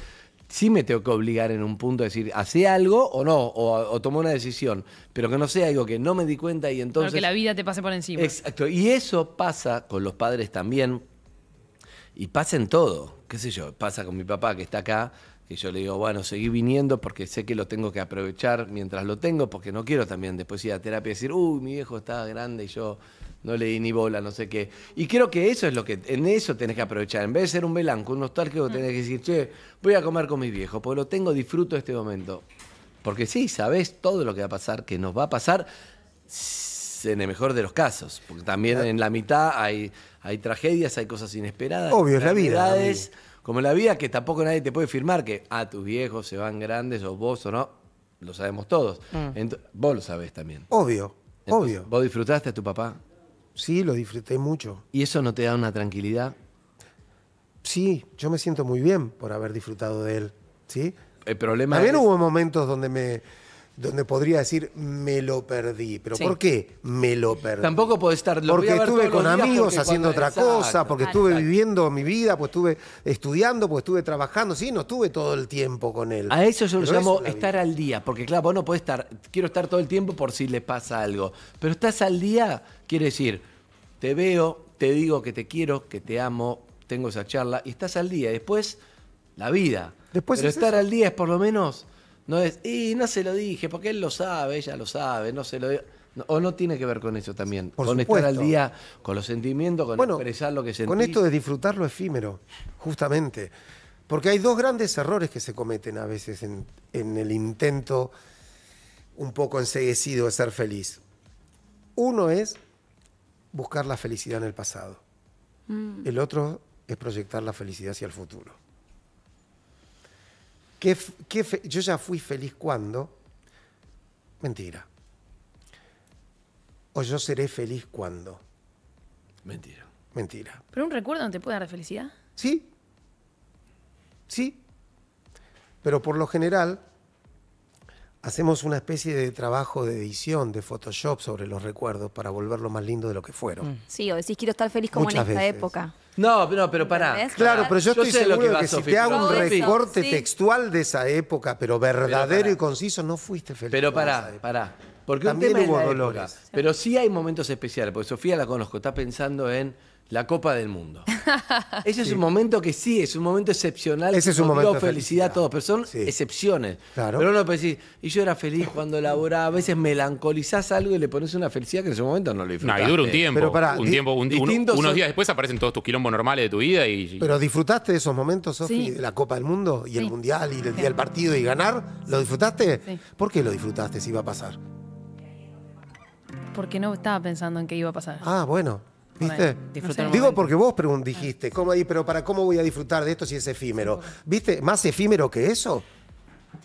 sí me tengo que obligar en un punto a decir, hace algo o no, o, o tomó una decisión, pero que no sea algo que no me di cuenta y entonces... Pero que la vida te pase por encima. Exacto, y eso pasa con los padres también, y pasa en todo, qué sé yo, pasa con mi papá que está acá, que yo le digo, bueno, seguí viniendo porque sé que lo tengo que aprovechar mientras lo tengo, porque no quiero también después ir a terapia y decir, uy, mi viejo estaba grande y yo no le di ni bola, no sé qué. Y creo que eso es lo que, en eso tenés que aprovechar. En vez de ser un velanco, un nostálgico, mm. tenés que decir, che, voy a comer con mi viejo porque lo tengo, disfruto este momento. Porque sí, sabés todo lo que va a pasar, que nos va a pasar en el mejor de los casos, porque también en la mitad hay, hay tragedias, hay cosas inesperadas. Obvio, es la vida. Como la vida que tampoco nadie te puede firmar que, a ah, tus viejos se van grandes o vos o no, lo sabemos todos. Mm. vos lo sabés también. Obvio, obvio. ¿Vos disfrutaste a tu papá? Sí, lo disfruté mucho. ¿Y eso no te da una tranquilidad? Sí, yo me siento muy bien por haber disfrutado de él, ¿sí? El problema También hubo momentos donde me donde podría decir me lo perdí. ¿Pero por qué me lo perdí? Tampoco puede estar lo Porque estuve con amigos haciendo otra cosa, porque estuve viviendo mi vida, pues estuve estudiando, pues estuve trabajando, sí, no estuve todo el tiempo con él. A eso yo lo llamo estar al día, porque claro, vos no podés estar, quiero estar todo el tiempo por si le pasa algo, pero estás al día, quiere decir, te veo, te digo que te quiero, que te amo, tengo esa charla y estás al día. Después, la vida. Después pero estar al día es por lo menos no es, y no se lo dije, porque él lo sabe, ella lo sabe, no se lo o no tiene que ver con eso también. con estar al día, con los sentimientos, con expresar lo que sentís. Con esto de disfrutar lo efímero, justamente. Porque hay dos grandes errores que se cometen a veces en, el intento un poco enseguecido de ser feliz. Uno es buscar la felicidad en el pasado. Mm. El otro es proyectar la felicidad hacia el futuro yo ya fui feliz cuando. Mentira. O yo seré feliz cuando. Mentira. Mentira. ¿Pero un recuerdo no te puede dar felicidad? Sí. Sí. Pero por lo general, hacemos una especie de trabajo de edición de Photoshop sobre los recuerdos para volverlo más lindo de lo que fueron. Mm. Sí, o decís quiero estar feliz como en esta veces. época. No, pero pará. Claro, pero yo, estoy seguro que si te hago un recorte textual de esa época, pero verdadero y conciso, no fuiste feliz. Pero pará, pará. Porque También hubo pero sí hay momentos especiales, porque Sofía la conozco, está pensando en la Copa del Mundo. Ese es un momento que sí, es un momento excepcional. Ese es un momento. de felicidad, a todos, pero son excepciones. Claro. Pero uno puede decir, y yo era feliz cuando laboraba. A veces melancolizás algo y le pones una felicidad que en ese momento no lo disfrutaste. No, y dura un tiempo. Pero para, un tiempo unos días después aparecen todos tus quilombos normales de tu vida. Y, Pero disfrutaste de esos momentos, Sofi, de la Copa del Mundo y el Mundial y el día del partido y ganar. ¿Lo disfrutaste? ¿Por qué lo disfrutaste si iba a pasar? Porque no estaba pensando en qué iba a pasar. Ah, bueno. Digo porque vos dijiste, pero ¿para cómo voy a disfrutar de esto si es efímero? ¿Viste? ¿Más efímero que eso?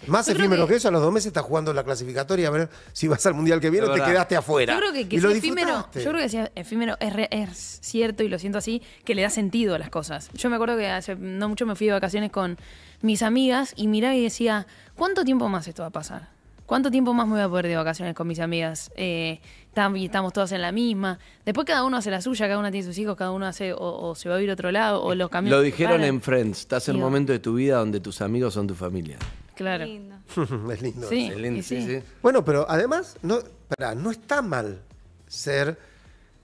Más efímero que... eso, a los dos meses estás jugando la clasificatoria a ver si vas al mundial que viene o te quedaste afuera. Yo creo que, es efímero, yo creo que efímero es, cierto y lo siento así, que le da sentido a las cosas. Yo me acuerdo que hace no mucho me fui de vacaciones con mis amigas y miraba y decía, ¿cuánto tiempo más esto va a pasar? ¿Cuánto tiempo más me voy a poder de vacaciones con mis amigas? Eh, y estamos todas en la misma. Después cada uno hace la suya, cada uno tiene sus hijos, cada uno hace o, se va a ir a otro lado o eh, los caminos. Lo dijeron en Friends, estás en el momento de tu vida donde tus amigos son tu familia. Claro. es lindo. es lindo. Sí, Bueno, pero además, no, para no está mal ser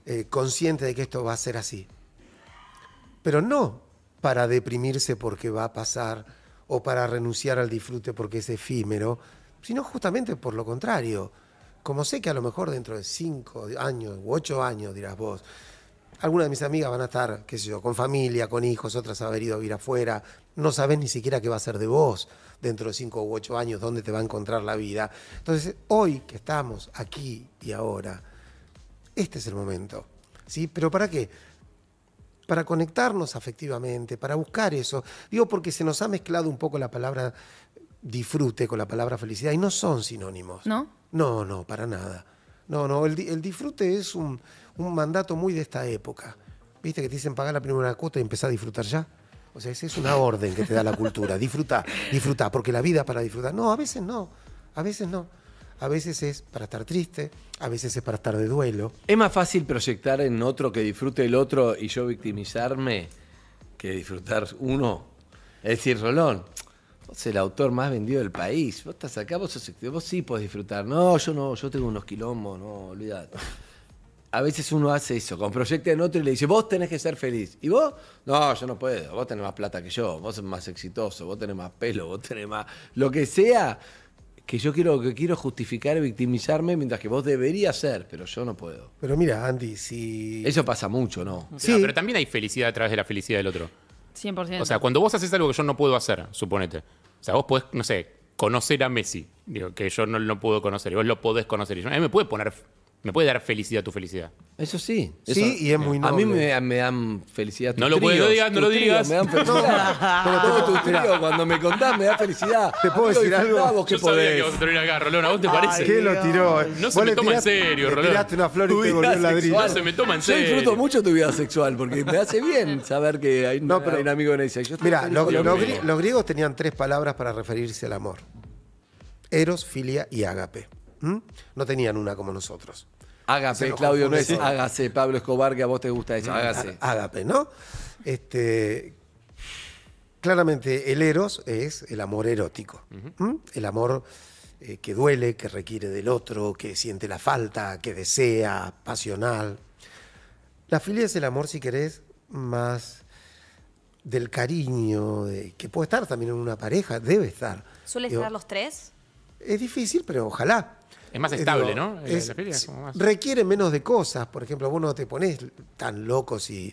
eh, consciente de que esto va a ser así. Pero no para deprimirse porque va a pasar o para renunciar al disfrute porque es efímero, sino justamente por lo contrario como sé que a lo mejor dentro de cinco años u ocho años, dirás vos, algunas de mis amigas van a estar, qué sé yo, con familia, con hijos, otras haber ido a vivir afuera, no sabes ni siquiera qué va a ser de vos dentro de cinco u ocho años, dónde te va a encontrar la vida. Entonces, hoy que estamos aquí y ahora, este es el momento. ¿Sí? ¿Pero para qué? para conectarnos afectivamente, para buscar eso. Digo porque se nos ha mezclado un poco la palabra disfrute con la palabra felicidad y no son sinónimos. ¿No? No, no, para nada. No, no, el, disfrute es un, mandato muy de esta época. ¿Viste que te dicen pagar la primera cuota y empezar a disfrutar ya? O sea, esa es una orden que te da la cultura. disfruta, disfruta, porque la vida para disfrutar. No, a veces no, a veces no. A veces es para estar triste, a veces es para estar de duelo. ¿Es más fácil proyectar en otro que disfrute el otro y yo victimizarme que disfrutar uno? Es decir, Rolón, Vos el autor más vendido del país. Vos estás acá, vos, sos, vos sí podés disfrutar. No, yo no, yo tengo unos quilombos, no, olvídate. A veces uno hace eso, con proyecta en otro y le dice, vos tenés que ser feliz. ¿Y vos? No, yo no puedo. Vos tenés más plata que yo, vos sos más exitoso, vos tenés más pelo, vos tenés más. Lo que sea que yo quiero, que quiero justificar, victimizarme, mientras que vos deberías ser, pero yo no puedo. Pero mira, Andy, si. Eso pasa mucho, ¿no? Sí, no, pero también hay felicidad a través de la felicidad del otro. 100%. O sea, cuando vos haces algo que yo no puedo hacer, suponete. O sea, vos podés, no sé, conocer a Messi, digo, que yo no lo puedo conocer, y vos lo podés conocer. Y yo, me puede poner me puede dar felicidad tu felicidad. Eso sí. sí, y es muy noble. A mí me, dan felicidad tus No lo digas, no lo digas. Me dan felicidad. tengo tu trío, cuando me contás, me da felicidad. ¿Te puedo decir algo? Yo sabía que a acá, ¿A vos te parece? ¿Qué lo tiró? No se me toma en serio, tiraste una flor y te volvió ladrillo. se me toma en Yo disfruto mucho tu vida sexual porque me hace bien saber que hay, un amigo en ese Mira, los griegos tenían tres palabras para referirse al amor. Eros, filia y ágape. ¿Mm? No tenían una como nosotros. hágase Claudio, no es hágase, Pablo Escobar, que a vos te gusta eso. Hágase. Ágape, ¿no? Este, claramente, el eros es el amor erótico. ¿Mm? El amor eh, que duele, que requiere del otro, que siente la falta, que desea, pasional. La filia es el amor, si querés, más del cariño, que puede estar también en una pareja, debe estar. ¿Suele estar los tres? Es difícil, pero ojalá. Es más eh, estable, ¿no? Requiere menos de cosas. Por ejemplo, vos no te pones tan loco si,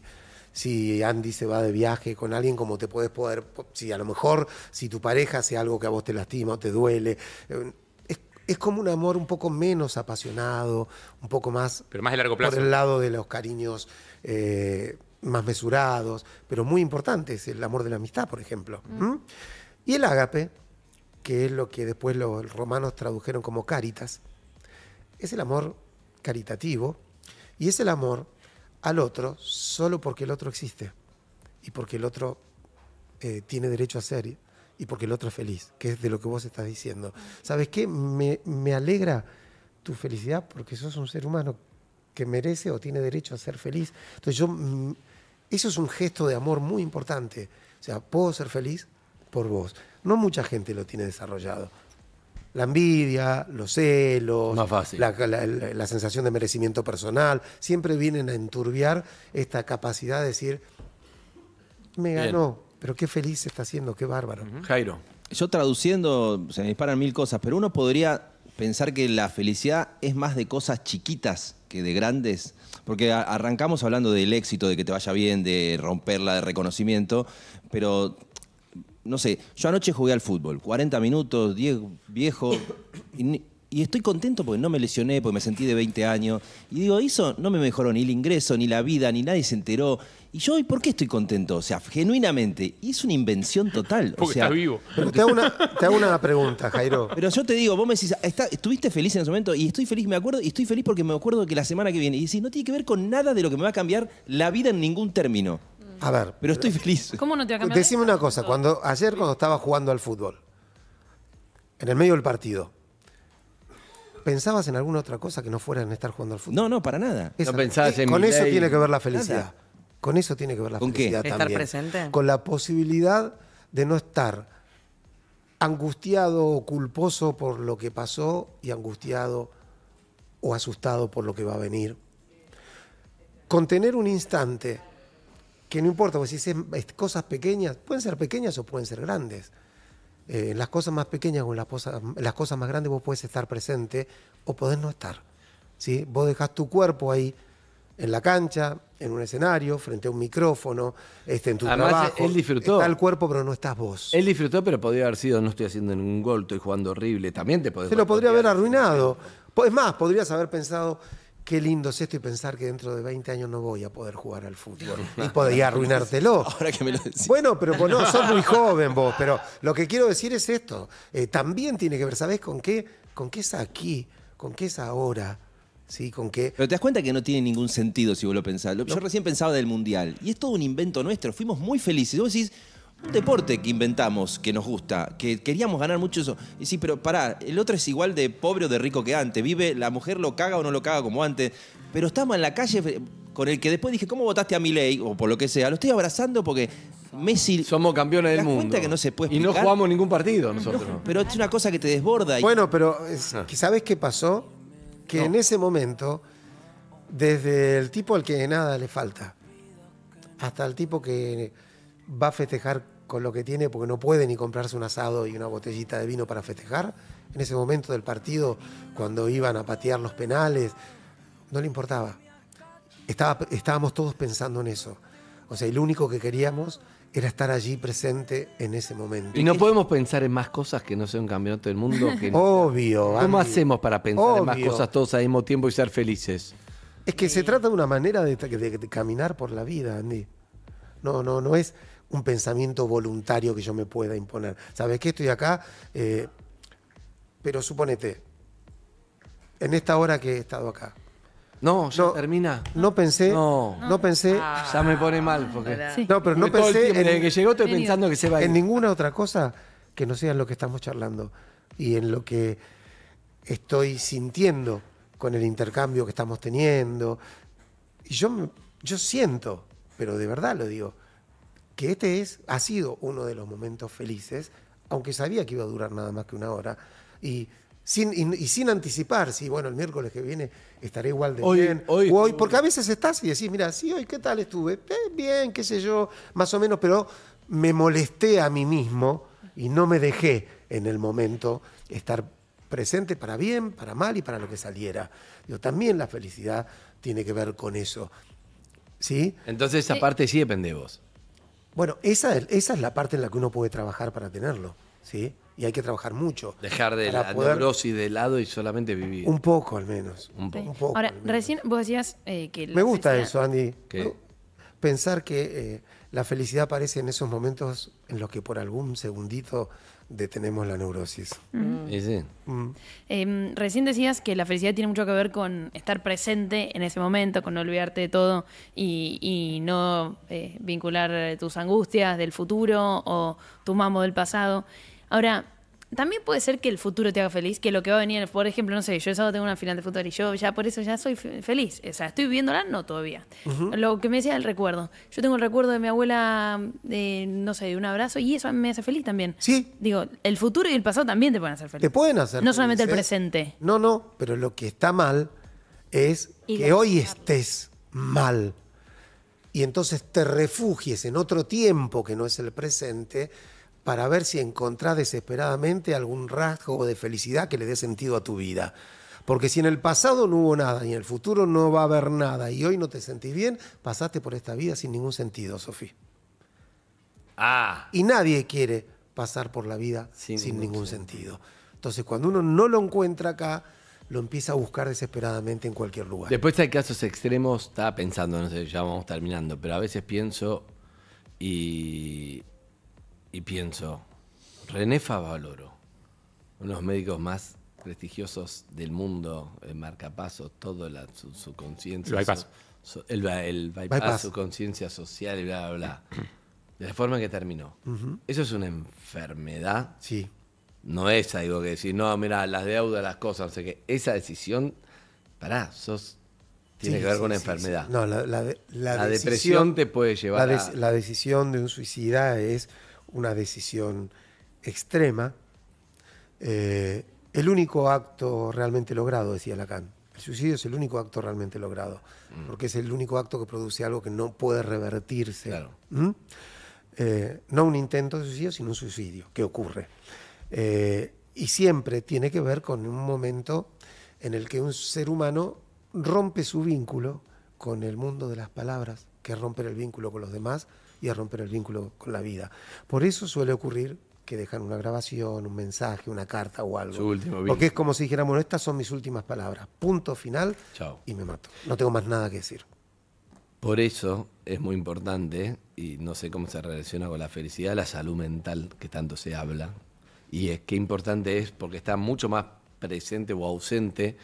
si Andy se va de viaje con alguien como te puedes poder. Si a lo mejor, si tu pareja hace algo que a vos te lastima o te duele. Eh, es, como un amor un poco menos apasionado, un poco más. Pero más de largo plazo. Por el lado de los cariños. Eh, más mesurados, pero muy importante es el amor de la amistad, por ejemplo. Mm. Y el ágape, que es lo que después los romanos tradujeron como caritas, es el amor caritativo y es el amor al otro solo porque el otro existe y porque el otro eh, tiene derecho a ser y porque el otro es feliz, que es de lo que vos estás diciendo. ¿Sabes qué? Me, alegra tu felicidad porque sos un ser humano que merece o tiene derecho a ser feliz. Entonces yo, mm, eso es un gesto de amor muy importante. O sea, puedo ser feliz por vos. No mucha gente lo tiene desarrollado la envidia, los celos, La, sensación de merecimiento personal, siempre vienen a enturbiar esta capacidad de decir, me ganó, pero qué feliz se está haciendo, qué bárbaro. Jairo. Yo traduciendo, se me disparan mil cosas, pero uno podría pensar que la felicidad es más de cosas chiquitas que de grandes. Porque arrancamos hablando del éxito, de que te vaya bien, de romperla, de reconocimiento, pero no sé, yo anoche jugué al fútbol, 40 minutos, 10 viejo, y, estoy contento porque no me lesioné, porque me sentí de 20 años. Y digo, eso no me mejoró ni el ingreso, ni la vida, ni nadie se enteró. Y yo hoy, ¿por qué estoy contento? O sea, genuinamente, y es una invención total. Porque o sea, vivo. te, hago una, pregunta, Jairo. Pero yo te digo, vos me decís, estuviste feliz en ese momento, y estoy feliz, me acuerdo, y estoy feliz porque me acuerdo que la semana que viene, y decís, no tiene que ver con nada de lo que me va a cambiar la vida en ningún término. A ver. Pero estoy feliz. ¿Cómo no te Decime una cosa. Cuando, ayer, cuando estaba jugando al fútbol, en el medio del partido, ¿pensabas en alguna otra cosa que no fuera en estar jugando al fútbol? No, no, para nada. No pensabas eh, en Con eso tiene que ver la felicidad. Con eso tiene que ver la ¿Con felicidad Con la posibilidad de no estar angustiado o culposo por lo que pasó y angustiado o asustado por lo que va a venir. Con tener un instante que no importa, porque si es cosas pequeñas, pueden ser pequeñas o pueden ser grandes. en eh, las cosas más pequeñas o en las cosas, más grandes vos puedes estar presente o podés no estar. Vos dejás tu cuerpo ahí en la cancha, en un escenario, frente a un micrófono, este, en tu Él disfrutó. Está el cuerpo, pero no estás vos. Él disfrutó, pero podría haber sido, no estoy haciendo ningún gol, estoy jugando horrible. También te Se lo podría haber arruinado. Es más, podrías haber pensado, qué lindo es esto y pensar que dentro de 20 años no voy a poder jugar al fútbol. Y podría arruinártelo. Ahora que me lo decís. Bueno, pero vos no, sos muy joven vos, pero lo que quiero decir es esto. Eh, también tiene que ver, ¿sabes? con qué? Con qué es aquí, con qué es ahora. Sí, con qué. Pero te das cuenta que no tiene ningún sentido si vos lo pensás. Yo recién pensaba del Mundial. Y es todo un invento nuestro. Fuimos muy felices. Vos decís, un deporte que inventamos, que nos gusta, que queríamos ganar mucho eso. Y sí, pero pará, el otro es igual de pobre o de rico que antes. Vive, la mujer lo caga o no lo caga como antes. Pero estamos en la calle con el que después dije, ¿cómo votaste a ley? O por lo que sea. Lo estoy abrazando porque Messi. Somos campeones del mundo. que no se puede Y no jugamos ningún partido nosotros. pero es una cosa que te desborda. Bueno, pero ah. ¿sabes qué pasó? Que en ese momento, desde el tipo al que nada le falta, hasta el tipo que va a festejar con lo que tiene porque no puede ni comprarse un asado y una botellita de vino para festejar. En ese momento del partido, cuando iban a patear los penales, no le importaba. estábamos todos pensando en eso. O sea, y lo único que queríamos era estar allí presente en ese momento. Y no podemos pensar en más cosas que no sea un campeonato del mundo. Que Obvio. ¿Cómo hacemos para pensar en más cosas todos al mismo tiempo y ser felices? Es que se trata de una manera de, de, caminar por la vida, Andy. No, no, no es un pensamiento voluntario que yo me pueda imponer. ¿Sabes qué? Estoy acá, eh, pero suponete, en esta hora que he estado acá. No, ya termina. No pensé. No, no pensé. Ah. ya me pone mal. Porque, No, pero no pensé. En, el que llegó estoy pensando que se va En ninguna otra cosa que no sea en lo que estamos charlando y en lo que estoy sintiendo con el intercambio que estamos teniendo. Y yo, yo siento, pero de verdad lo digo, que este es, ha sido uno de los momentos felices, aunque sabía que iba a durar nada más que una hora, y sin, sin anticipar, si bueno, el miércoles que viene estaré igual de bien, hoy, hoy, porque a veces estás y decís, mira, sí, hoy qué tal estuve, eh, bien, qué sé yo, más o menos, pero me molesté a mí mismo y no me dejé en el momento estar presente para bien, para mal y para lo que saliera. Yo también la felicidad tiene que ver con eso. ¿Sí? Entonces esa parte sí depende de vos. Bueno, esa es, la parte en la que uno puede trabajar para tenerlo, ¿sí? Y hay que trabajar mucho. Dejar de la neurosis de lado y solamente vivir. Un poco al menos. Un poco. Ahora, recién vos decías eh, que... Me gusta eso, Andy. Pensar que eh, la felicidad aparece en esos momentos en los que por algún segundito detenemos la neurosis. Mm. Em, recién decías que la felicidad tiene mucho que ver con estar presente en ese momento, con no olvidarte de todo y, no eh, vincular tus angustias del futuro o tu mamo del pasado. Ahora, también puede ser que el futuro te haga feliz, que lo que va a venir, por ejemplo, no sé, yo sábado tengo una final de futuro y yo ya por eso ya soy feliz. O sea, estoy viviéndola, no todavía. Lo que me decía el recuerdo. Yo tengo el recuerdo de mi abuela, de, no sé, de un abrazo y eso me hace feliz también. Sí. Digo, el futuro y el pasado también te pueden hacer feliz. Te pueden hacer No solamente el ¿eh? presente. No, no, pero lo que está mal es que hoy estés mal. Y entonces te refugies en otro tiempo que no es el presente para ver si encontrás desesperadamente algún rasgo de felicidad que le dé sentido a tu vida. Porque si en el pasado no hubo nada y en el futuro no va a haber nada y hoy no te sentís bien, pasaste por esta vida sin ningún sentido, Sofía. Ah. Y nadie quiere pasar por la vida sin, ningún, sentido. Entonces, cuando uno no lo encuentra acá, lo empieza a buscar desesperadamente en cualquier lugar. Después hay casos extremos, estaba pensando, no sé, ya vamos terminando, pero a veces pienso y y pienso, René Favaloro, uno de los médicos más prestigiosos del mundo, el marcapaso, todo su, conciencia. El bypass. el, bypass, su conciencia social y bla, bla, bla. De la forma que terminó. Eso es una enfermedad. Sí. No es algo que decir, no, mira, las deudas, las cosas, O sea que Esa decisión, pará, sos tiene que ver con una enfermedad. No, la, depresión te puede llevar a... La decisión de un suicida es una decisión extrema, eh, el único acto realmente logrado, decía Lacan. El suicidio es el único acto realmente logrado, mm. porque es el único acto que produce algo que no puede revertirse. ¿Mm? Eh, no un intento de suicidio, sino un suicidio que ocurre. Eh, y siempre tiene que ver con un momento en el que un ser humano rompe su vínculo con el mundo de las palabras, que romper el vínculo con los demás y a romper el vínculo con la vida. Por eso suele ocurrir que dejan una grabación, un mensaje, una carta o algo. último Porque es como si dijéramos, bueno, estas son mis últimas palabras, punto final, Chao. y me mato. No tengo más nada que decir. Por eso es muy importante, y no sé cómo se relaciona con la felicidad, la salud mental que tanto se habla. Y es que importante es porque está mucho más presente o ausente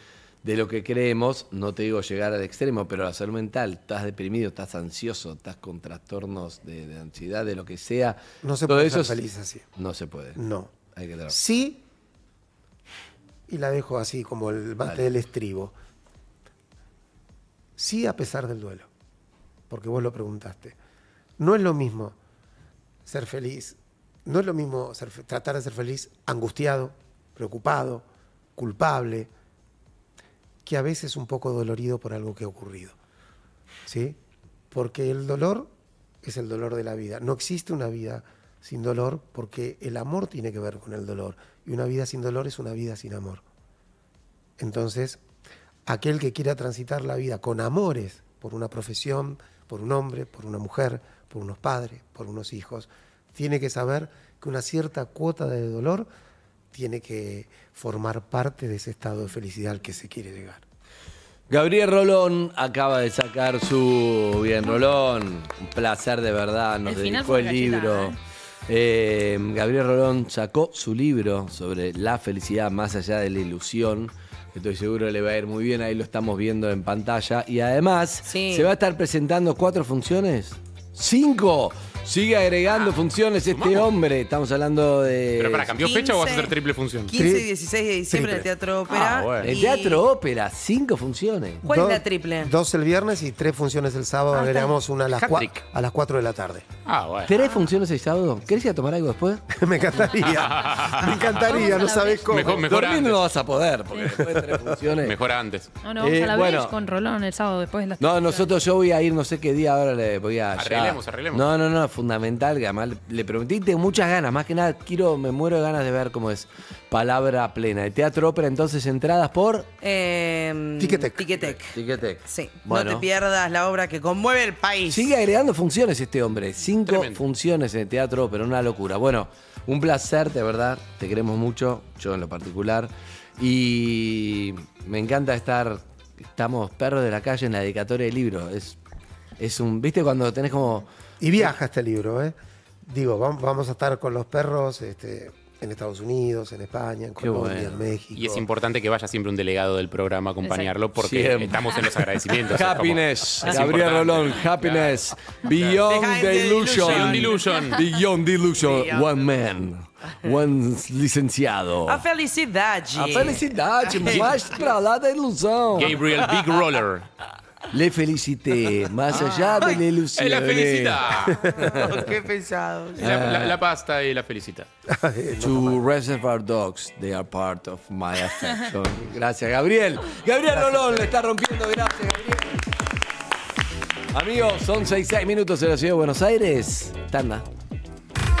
de lo que creemos, no te digo llegar al extremo, pero la salud mental, estás deprimido, estás ansioso, estás con trastornos de, ansiedad, de lo que sea. No se puede ser feliz así. No se puede. No. Hay que Sí, y la dejo así como el bate del estribo. Sí, a pesar del duelo, porque vos lo preguntaste. No es lo mismo ser feliz, no es lo mismo tratar de ser feliz angustiado, preocupado, culpable, a veces un poco dolorido por algo que ha ocurrido. ¿Sí? Porque el dolor es el dolor de la vida. No existe una vida sin dolor porque el amor tiene que ver con el dolor. Y una vida sin dolor es una vida sin amor. Entonces, aquel que quiera transitar la vida con amores por una profesión, por un hombre, por una mujer, por unos padres, por unos hijos, tiene que saber que una cierta cuota de dolor tiene que formar parte de ese estado de felicidad al que se quiere llegar. Gabriel Rolón acaba de sacar su bien Rolón, un placer de verdad, nos dedicó el libro. ¿eh? Eh, Gabriel Rolón sacó su libro sobre la felicidad más allá de la ilusión. Estoy seguro le va a ir muy bien, ahí lo estamos viendo en pantalla. Y además, se va a estar presentando cuatro funciones. ¡Cinco! Sigue agregando ah, funciones este hombre. Estamos hablando de. Pero para, ¿cambió fecha o vas a hacer triple función? 15 y 16 de diciembre en el Teatro ah, Ópera. El teatro ópera, cinco funciones. ¿Cuál es la triple? Dos el viernes y tres funciones el sábado. Ah, Agregamos una a las, cuatro a las 4 de la tarde. Ah, bueno. Tres funciones el sábado. ¿Querés ir a tomar algo después? Me encantaría. Me encantaría, no sabes cómo. Mejor- mejor antes. no vas a poder, porque después tres funciones. Mejor antes. No, no, vamos a eh, la bueno. con Rolón el sábado después las No, nosotros yo voy a ir no sé qué día ahora le voy a Arreglemos, arreglemos. No, no, no, fundamental que además le prometiste muchas ganas. Más que nada, quiero, me muero de ganas de ver cómo es palabra plena. de teatro ópera, entonces, entradas por. Eh, Sí. No te pierdas la obra que conmueve el país. Sigue agregando funciones este hombre. Cinco funciones en el teatro ópera, una locura. Bueno, un placer, de verdad. Te queremos mucho, yo en lo particular. Y me encanta estar. Estamos perros de la calle en la dedicatoria del libro. Es es un. ¿Viste cuando tenés como y viaja este libro, ¿eh? Digo, vamos a estar con los perros este, en Estados Unidos, en España, en Colombia, en México. Y es importante que vaya siempre un delegado del programa a acompañarlo porque estamos en los agradecimientos. happiness, Gabriel Rolón, Happiness, Beyond the Illusion. Beyond the Illusion, One Man. One licenciado. A felicidade. A felicidad, mais para lá da Gabriel Big Roller. Le felicité, más ah. allá de la ilusión. La felicita. qué pesado. La, pasta y la felicita. To our Dogs, they are part of my affection. Gracias, Gabriel. Gabriel Rolón le está rompiendo, gracias, Gabriel. Amigos, son 6-6 minutos en la ciudad de Buenos Aires. Tanda.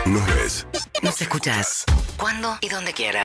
Nos ves. Nos escuchas? cuando y dónde quieras.